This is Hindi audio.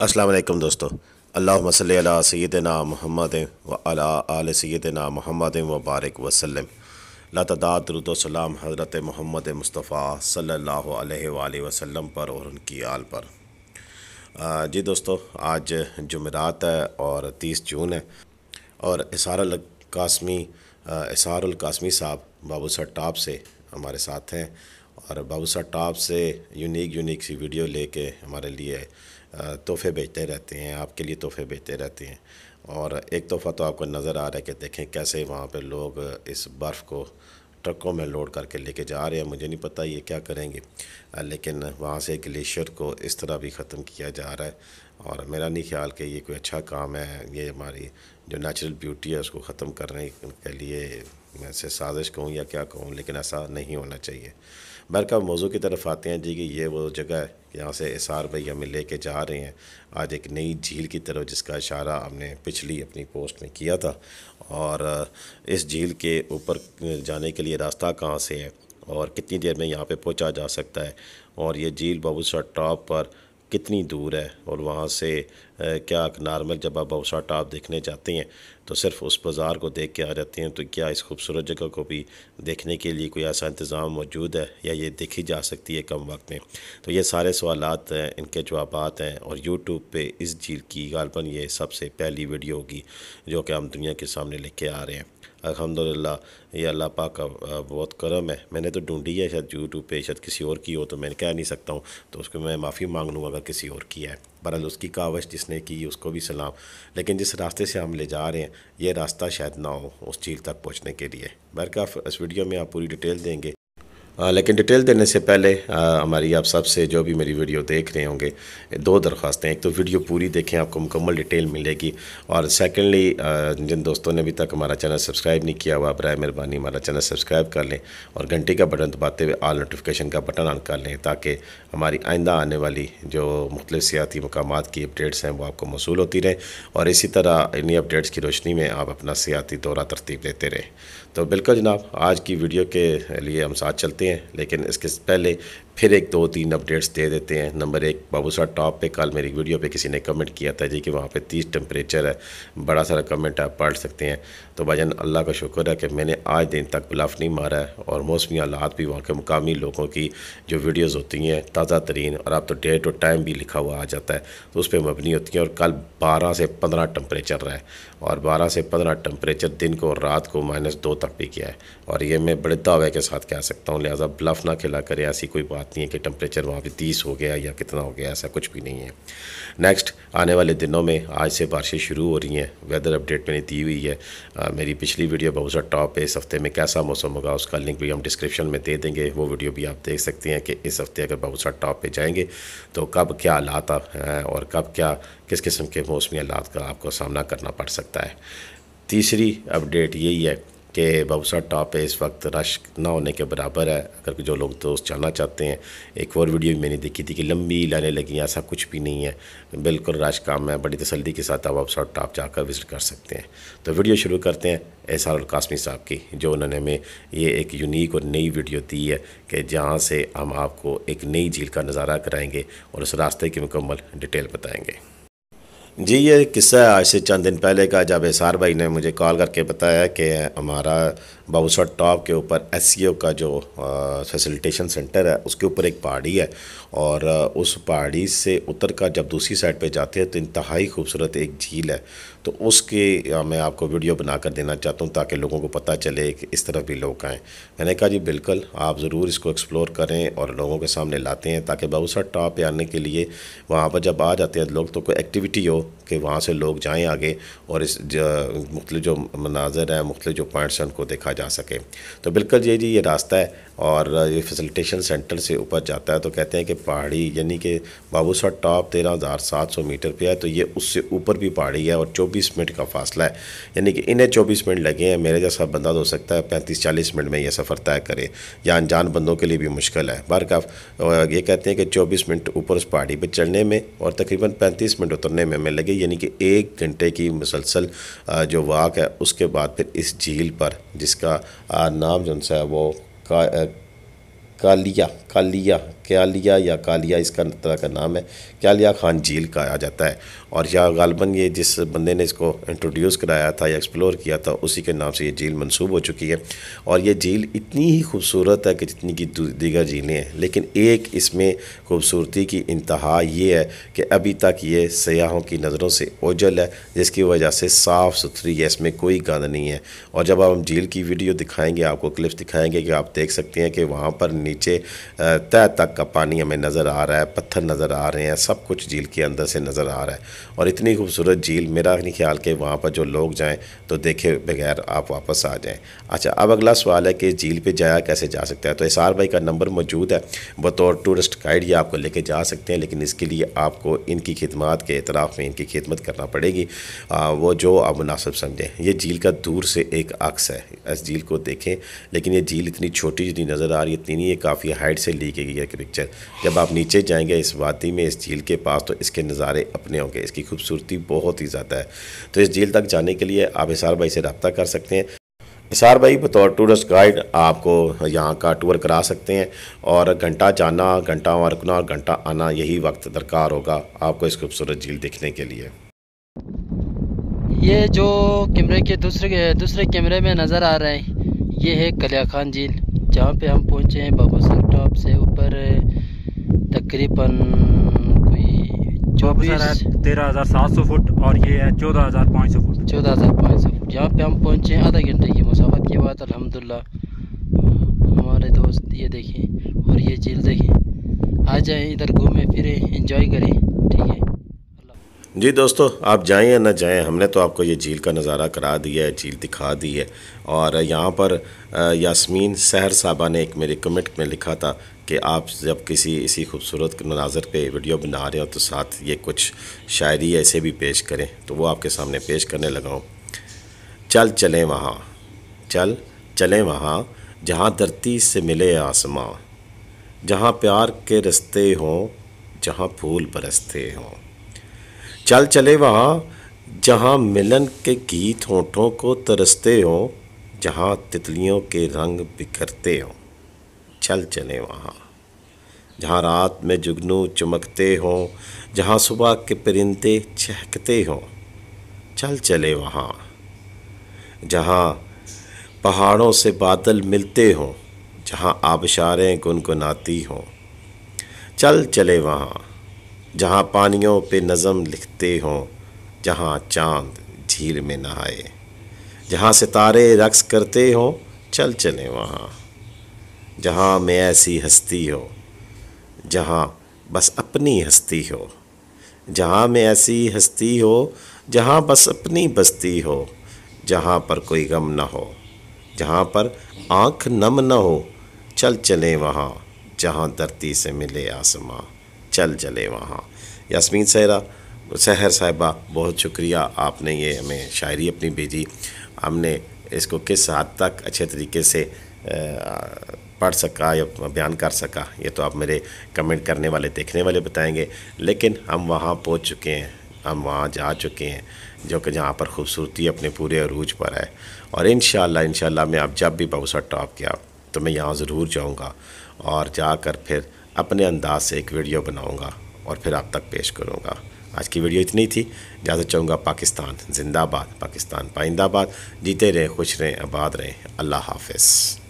असलम दोस्तों अल्लाह मसल सैदना महमद वाल आल सैदना महमद वबारक वसलम लतदाद सलाम हज़रत मोहम्मद मुस्तफ़ा सल्ला वसम पर और उनकी आल पर जी दोस्तों आज जुमेरात है और तीस जून है और इसारल कासमी इसारुल कासमी साहब बाबू सट्टाप से हमारे साथ हैं और बाबू सट्टाप से यूनिक यूनिक सी वीडियो लेके हमारे लिए तोहफे भेजते रहते हैं आपके लिए तोहफे भेजते रहते हैं और एक तोहफ़ा तो आपको नज़र आ रहा है कि देखें कैसे वहाँ पर लोग इस बर्फ़ को ट्रकों में लोड करके लेके जा रहे हैं मुझे नहीं पता ये क्या करेंगे लेकिन वहाँ से ग्लेशियर को इस तरह भी ख़त्म किया जा रहा है और मेरा नहीं ख्याल कि ये कोई अच्छा काम है ये हमारी जो नेचुरल ब्यूटी है उसको ख़त्म करने के लिए मैं से साजिश कहूँ या क्या कहूँ लेकिन ऐसा नहीं होना चाहिए बहर का मौजू की तरफ आते हैं जी कि ये वो जगह है यहाँ से एसार भाई हमें लेके जा रहे हैं आज एक नई झील की तरफ जिसका इशारा हमने पिछली अपनी पोस्ट में किया था और इस झील के ऊपर जाने के लिए रास्ता कहाँ से है और कितनी देर में यहाँ पे पहुँचा जा सकता है और ये झील बाबूसा टॉप पर कितनी दूर है और वहाँ से क्या नॉर्मल जब आप बहुसा टॉप देखने जाते हैं तो सिर्फ उस बाज़ार को देख के आ जाते हैं तो क्या इस खूबसूरत जगह को भी देखने के लिए कोई ऐसा इंतज़ाम मौजूद है या ये देखी जा सकती है कम वक्त में तो ये सारे सवाल हैं इनके जवाब हैं और यूट्यूब पर इस झील की गालबन ये सबसे पहली वीडियो होगी जो कि हम दुनिया के सामने लेके आ रहे हैं अलहमदिल्ला ये अल्लाह पाक का बहुत करम है मैंने तो ढूंढी है शायद यूट्यूब पे शायद किसी और की हो तो मैं कह नहीं सकता हूँ तो उसको मैं माफ़ी मांग लूँ अगर किसी और की है बहरहाल उसकी कावश जिसने की उसको भी सलाम लेकिन जिस रास्ते से हम ले जा रहे हैं ये रास्ता शायद ना हो उस झील तक पहुँचने के लिए बहरकाफ इस वीडियो में आप पूरी डिटेल देंगे लेकिन डिटेल देने से पहले हमारी आप सब से जो भी मेरी वीडियो देख रहे होंगे दो दरख्वास्तें एक तो वीडियो पूरी देखें आपको मुकम्मल डिटेल मिलेगी और सेकेंडली जिन दोस्तों ने अभी तक हमारा चैनल सब्सक्राइब नहीं किया हुआ बरए मेहरबानी हमारा चैनल सब्सक्राइब कर लें और घंटी का बटन दबाते हुए आल नोटिफिकेशन का बटन ऑन कर लें ताकि हमारी आइंदा आने वाली जो मुख्तु सियाती मकाम की अपडेट्स हैं वो आपको मौसू होती रहें और इसी तरह इन्हीं अपडेट्स की रोशनी में आप अपना सियाती दौरा तरतीब देते रहें तो बिल्कुल जनाब आज की वीडियो के लिए हम साथ चलते हैं है लेकिन इसके पहले फिर एक दो तीन अपडेट्स दे देते हैं नंबर एक बाबूसा टॉप पे कल मेरी वीडियो पे किसी ने कमेंट किया था जी कि वहाँ पे तीस टेम्परेचर है बड़ा सारा कमेंट आप पढ़ सकते हैं तो भाईजान अल्लाह का शुक्र है कि मैंने आज दिन तक गुलाफ नहीं मारा है और मौसमी हालात भी वहाँ के मुकामी लोगों की जो वीडियोज़ होती हैं ताज़ा तरीन और आप तो डेट और टाइम भी लिखा हुआ आ जाता है तो उस पर मबनी होती है और कल बारह से पंद्रह टम्परेचर रहा है और बारह से पंद्रह टम्परेचर दिन को और रात को माइनस दो तक भी किया है और ये मैं बड़े दावे के साथ कह सकता हूँ लिहाजा बलफ ना खिला करें ऐसी कोई बात बात नहीं है कि टेम्परेचर वहाँ पे तीस हो गया या कितना हो गया ऐसा कुछ भी नहीं है नेक्स्ट आने वाले दिनों में आज से बारिशें शुरू हो रही हैं वेदर अपडेट मैंने दी हुई है आ, मेरी पिछली वीडियो सा टॉप है इस हफ्ते में कैसा मौसम होगा उसका लिंक भी हम डिस्क्रिप्शन में दे देंगे वो वीडियो भी आप देख सकते हैं कि इस हफ्ते अगर सा टॉप पर जाएंगे तो कब क्या हालात हैं और कब क्या किस किस्म के मौसमी हालात का आपको सामना करना पड़ सकता है तीसरी अपडेट यही है कि बाबूसा टॉप पे इस वक्त रश ना होने के बराबर है अगर जो लोग दोस्त जाना चाहते हैं एक और वीडियो मैंने देखी थी कि लंबी लाइनें लगी ऐसा कुछ भी नहीं है बिल्कुल रश काम है बड़ी तसल्ली के साथ आप बाबूसा टॉप जाकर विज़िट कर सकते हैं तो वीडियो शुरू करते हैं एहसार कासमी साहब की जो उन्होंने हमें ये एक यूनिक और नई वीडियो दी है कि जहाँ से हम आपको एक नई झील का नज़ारा कराएँगे और उस रास्ते की मुकम्मल डिटेल बताएँगे जी ये किस्सा आज से चंद दिन पहले का जब एसार भाई ने मुझे कॉल करके बताया कि हमारा बाबूसर टॉप के ऊपर एस का जो फैसिलिटेशन सेंटर है उसके ऊपर एक पहाड़ी है और उस पहाड़ी से उतर कर जब दूसरी साइड पे जाते हैं तो इंतहाई खूबसूरत एक झील है तो उसके मैं आपको वीडियो बना कर देना चाहता हूँ ताकि लोगों को पता चले कि इस तरफ भी लोग आएँ मैंने कहा जी बिल्कुल आप ज़रूर इसको एक्सप्लोर करें और लोगों के सामने लाते हैं ताकि बाबूसर टॉप आने के लिए वहाँ पर जब आ जाते हैं लोग तो कोई एक्टिविटी हो कि वहाँ से लोग जाएँ आगे और इस मुख्तु जो मनाजर हैं मुख्तु जो पॉइंट्स हैं उनको देखा रोका जा सके तो बिल्कुल ये जी ये रास्ता है और ये फैसिलिटेशन सेंटर से ऊपर जाता है तो कहते हैं कि पहाड़ी यानी कि बाबूसा टॉप तेरह हज़ार सात सौ मीटर पे है तो ये उससे ऊपर भी पहाड़ी है और चौबीस मिनट का फासला है यानी कि इन्हें चौबीस मिनट लगे हैं मेरे जैसा बंदा तो हो सकता है पैंतीस चालीस मिनट में यह सफ़र तय करे या अनजान बंदों के लिए भी मुश्किल है बार का ये कहते हैं कि चौबीस मिनट ऊपर उस पहाड़ी पर चढ़ने में और तकरीबन पैंतीस मिनट उतरने में हमें लगे यानी कि एक घंटे की मुसलसल जो वाक है उसके बाद फिर इस झील पर जिसका इसका नाम जो है वो का, कालिया कालिया क्यालिया या कालिया इसका तरह का नाम है क्यालिया खान झील का आ जाता है और यह गालबन ये जिस बंदे ने इसको इंट्रोड्यूस कराया था या एक्सप्लोर किया था उसी के नाम से ये झील मनसूब हो चुकी है और ये झील इतनी ही खूबसूरत है कि जितनी की दीगर झीलें हैं लेकिन एक इसमें खूबसूरती की इंतहा ये है कि अभी तक ये सयाहों की नज़रों से ओझल है जिसकी वजह से साफ़ सुथरी है इसमें कोई गंद नहीं है और जब आप हम झील की वीडियो दिखाएँगे आपको क्लिप्स दिखाएँगे कि आप देख सकते हैं कि वहाँ पर नीचे तय तक का पानी हमें नज़र आ रहा है पत्थर नज़र आ रहे हैं सब कुछ झील के अंदर से नज़र आ रहा है और इतनी खूबसूरत झील मेरा नहीं ख्याल कि वहाँ पर जो लोग जाएँ तो देखे बगैर आप वापस आ जाएँ अच्छा अब अगला सवाल है कि झील पर जाया कैसे जा सकता है तो एस भाई का नंबर मौजूद है बतौर टूरिस्ट गाइड ये आपको लेके जा सकते हैं लेकिन इसके लिए आपको इनकी खिदमत के अतराफ़ में इनकी खिदमत करना पड़ेगी आ, वो जो आप मुनासिब समझें ये झील का दूर से एक अक्स है इस झील को देखें लेकिन ये झील इतनी छोटी जितनी नज़र आ रही है इतनी नहीं ये काफ़ी हाइट से ली गई है पिक्चर जब आप नीचे जाएंगे इस वादी में इस झील के पास तो इसके नज़ारे अपने होंगे इसकी खूबसूरती बहुत ही ज़्यादा है तो इस झील तक जाने के लिए आप इसार भाई से रबता कर सकते हैं इसार भाई बतौर टूरिस्ट गाइड आपको यहाँ का टूर करा सकते हैं और घंटा जाना घंटा वहाँ रुकना और घंटा आना यही वक्त दरकार होगा आपको इस खूबसूरत झील देखने के लिए ये जो कैमरे के दूसरे दूसरे कैमरे में नज़र आ रहे हैं ये है कलिया खान झील जहाँ पे हम पहुँचे हैं बाबा सिंह टॉप से ऊपर तकरीबन कोई चौबीस तेरह हज़ार सात सौ फुट और ये है चौदह हज़ार पाँच सौ फुट चौदह हज़ार पाँच सौ फुट जहाँ पे हम पहुँचे हैं आधा घंटे की मुसाफत के बाद अलहमदिल्ला हमारे दोस्त ये देखें और ये झील देखें आ जाए इधर घूमें फिरें इंजॉय करें ठीक है जी दोस्तों आप जाएं या ना जाएं हमने तो आपको ये झील का नज़ारा करा दिया है झील दिखा दी है और यहाँ पर यास्मीन सहर साहबा ने एक मेरे कमेंट में लिखा था कि आप जब किसी इसी खूबसूरत मनाजर पे वीडियो बना रहे हो तो साथ ये कुछ शायरी ऐसे भी पेश करें तो वो आपके सामने पेश करने लगा हूँ चल चलें वहाँ चल चलें वहाँ जहाँ धरती से मिले आसमां जहाँ प्यार के रस्ते हों जहाँ फूल बरसते हों चल चले वहाँ जहाँ मिलन के गीत होठों को तरसते हो जहाँ तितलियों के रंग बिखरते हो चल चले वहाँ जहाँ रात में जुगनू चमकते हो जहाँ सुबह के परिंदे चहकते हो चल चले वहाँ जहाँ पहाड़ों से बादल मिलते हों जहाँ आबशारें गुनगुनाती हों चल चले वहाँ जहाँ पानियों पे नज़म लिखते हों जहाँ चांद झील में नहाए जहाँ सितारे रक्स करते हों चल चलें वहाँ जहाँ मैं ऐसी हस्ती हो जहाँ बस अपनी हस्ती हो जहाँ में ऐसी हस्ती हो जहाँ बस अपनी बस्ती हो जहाँ पर कोई गम न हो जहाँ पर आँख नम न हो चल चलें वहाँ जहाँ धरती से मिले आसमां चल चले वहाँ यासमीन सहरा सहर साहबा बहुत शुक्रिया आपने ये हमें शायरी अपनी भेजी हमने इसको किस हद तक अच्छे तरीके से पढ़ सका या बयान कर सका ये तो आप मेरे कमेंट करने वाले देखने वाले बताएंगे लेकिन हम वहाँ पहुँच चुके हैं हम वहाँ जा चुके हैं जो कि जहाँ पर खूबसूरती अपने पूरे अरूज पर है और इन शाला मैं आप जब भी बाउसा टॉप किया तो मैं यहाँ ज़रूर जाऊँगा और जाकर फिर अपने अंदाज से एक वीडियो बनाऊँगा और फिर आप तक पेश करूँगा आज की वीडियो इतनी थी इजाज़त चाहूँगा पाकिस्तान जिंदाबाद पाकिस्तान पाइंदाबाद जीते रहें खुश रहें आबाद रहें अल्लाह हाफिज़